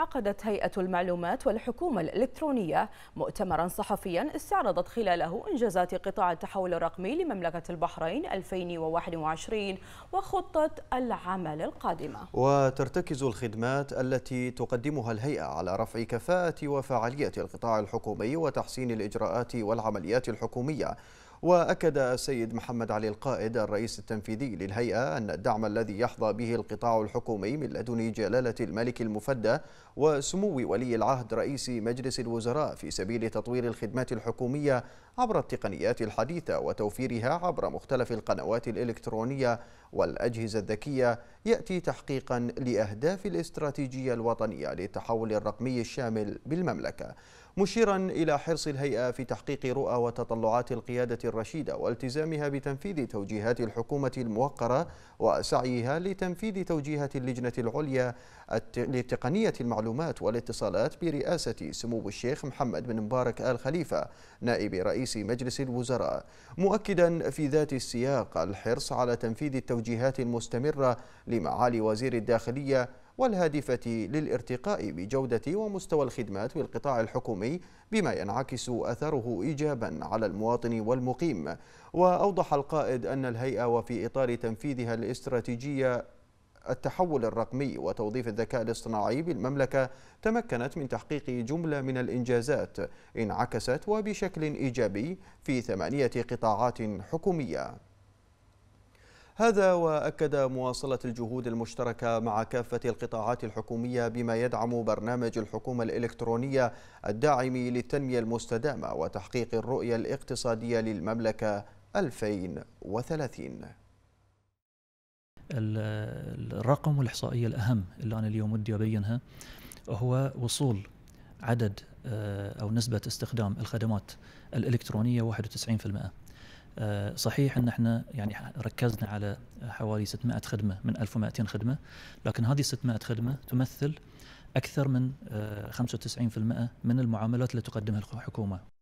عقدت هيئة المعلومات والحكومة الإلكترونية مؤتمرا صحفيا استعرضت خلاله إنجازات قطاع التحول الرقمي لمملكة البحرين 2021 وخطة العمل القادمة وترتكز الخدمات التي تقدمها الهيئة على رفع كفاءة وفعالية القطاع الحكومي وتحسين الإجراءات والعمليات الحكومية وأكد السيد محمد علي القائد الرئيس التنفيذي للهيئة أن الدعم الذي يحظى به القطاع الحكومي من لدن جلالة الملك المفدى وسمو ولي العهد رئيس مجلس الوزراء في سبيل تطوير الخدمات الحكومية عبر التقنيات الحديثة وتوفيرها عبر مختلف القنوات الإلكترونية والأجهزة الذكية يأتي تحقيقا لأهداف الاستراتيجية الوطنية للتحول الرقمي الشامل بالمملكة مشيرا إلى حرص الهيئة في تحقيق رؤى وتطلعات القيادة الرشيدة والتزامها بتنفيذ توجيهات الحكومة الموقرة وسعيها لتنفيذ توجيهات اللجنة العليا لتقنية المعلومات والاتصالات برئاسة سمو الشيخ محمد بن مبارك آل خليفة نائب رئيس مجلس الوزراء مؤكدا في ذات السياق الحرص على تنفيذ التوجيهات المستمرة لمعالي وزير الداخلية والهادفة للارتقاء بجودة ومستوى الخدمات في القطاع الحكومي بما ينعكس أثره إيجابا على المواطن والمقيم وأوضح القائد أن الهيئة وفي إطار تنفيذها الاستراتيجية التحول الرقمي وتوظيف الذكاء الاصطناعي بالمملكة تمكنت من تحقيق جملة من الإنجازات انعكست وبشكل إيجابي في ثمانية قطاعات حكومية هذا وأكد مواصلة الجهود المشتركة مع كافة القطاعات الحكومية بما يدعم برنامج الحكومة الإلكترونية الداعم للتنمية المستدامة وتحقيق الرؤية الاقتصادية للمملكة 2030 الرقم والإحصائية الأهم اللي أنا اليوم ودي أبينها هو وصول عدد آه، أو نسبة استخدام الخدمات الإلكترونية 91% آه، صحيح ان احنا يعني ركزنا على حوالي 600 خدمه من 1200 خدمه لكن هذه 600 خدمه تمثل اكثر من 95% آه، من المعاملات التي تقدمها الحكومه